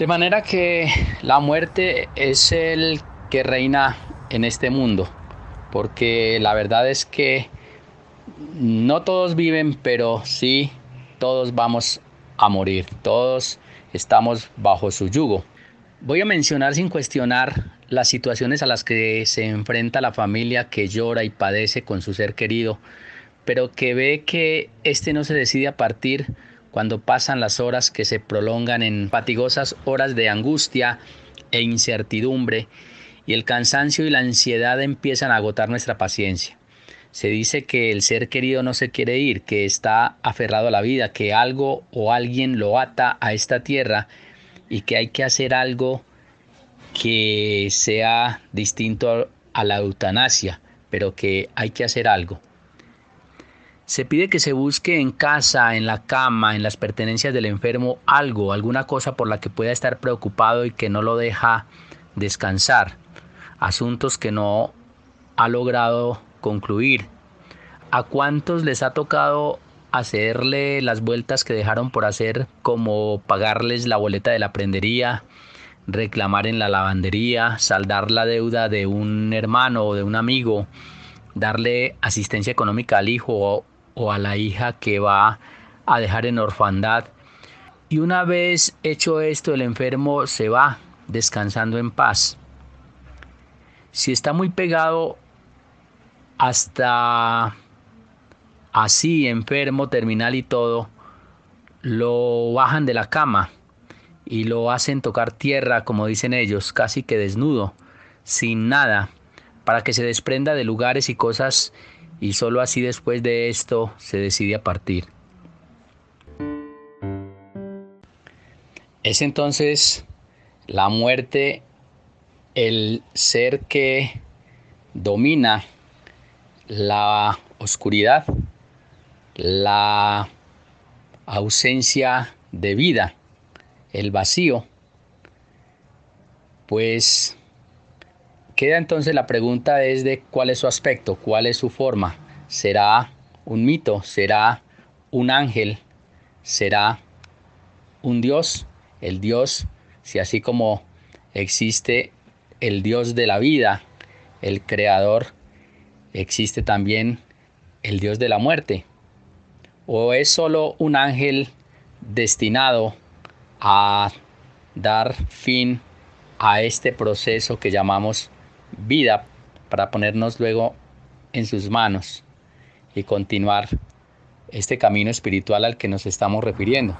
De manera que la muerte es el que reina en este mundo, porque la verdad es que no todos viven, pero sí todos vamos a morir, todos estamos bajo su yugo. Voy a mencionar sin cuestionar las situaciones a las que se enfrenta la familia que llora y padece con su ser querido, pero que ve que este no se decide a partir cuando pasan las horas que se prolongan en fatigosas horas de angustia e incertidumbre, y el cansancio y la ansiedad empiezan a agotar nuestra paciencia. Se dice que el ser querido no se quiere ir, que está aferrado a la vida, que algo o alguien lo ata a esta tierra y que hay que hacer algo que sea distinto a la eutanasia, pero que hay que hacer algo. Se pide que se busque en casa, en la cama, en las pertenencias del enfermo algo, alguna cosa por la que pueda estar preocupado y que no lo deja descansar. Asuntos que no ha logrado concluir. ¿A cuántos les ha tocado hacerle las vueltas que dejaron por hacer, como pagarles la boleta de la prendería, reclamar en la lavandería, saldar la deuda de un hermano o de un amigo, darle asistencia económica al hijo o a la hija que va a dejar en orfandad. Y una vez hecho esto, el enfermo se va descansando en paz. Si está muy pegado hasta así, enfermo, terminal y todo, lo bajan de la cama y lo hacen tocar tierra, como dicen ellos, casi que desnudo, sin nada para que se desprenda de lugares y cosas y solo así después de esto se decide a partir. Es entonces la muerte el ser que domina la oscuridad, la ausencia de vida, el vacío, pues Queda entonces la pregunta es de cuál es su aspecto, cuál es su forma. ¿Será un mito? ¿Será un ángel? ¿Será un dios? El dios, si así como existe el dios de la vida, el creador, existe también el dios de la muerte. ¿O es solo un ángel destinado a dar fin a este proceso que llamamos vida para ponernos luego en sus manos y continuar este camino espiritual al que nos estamos refiriendo.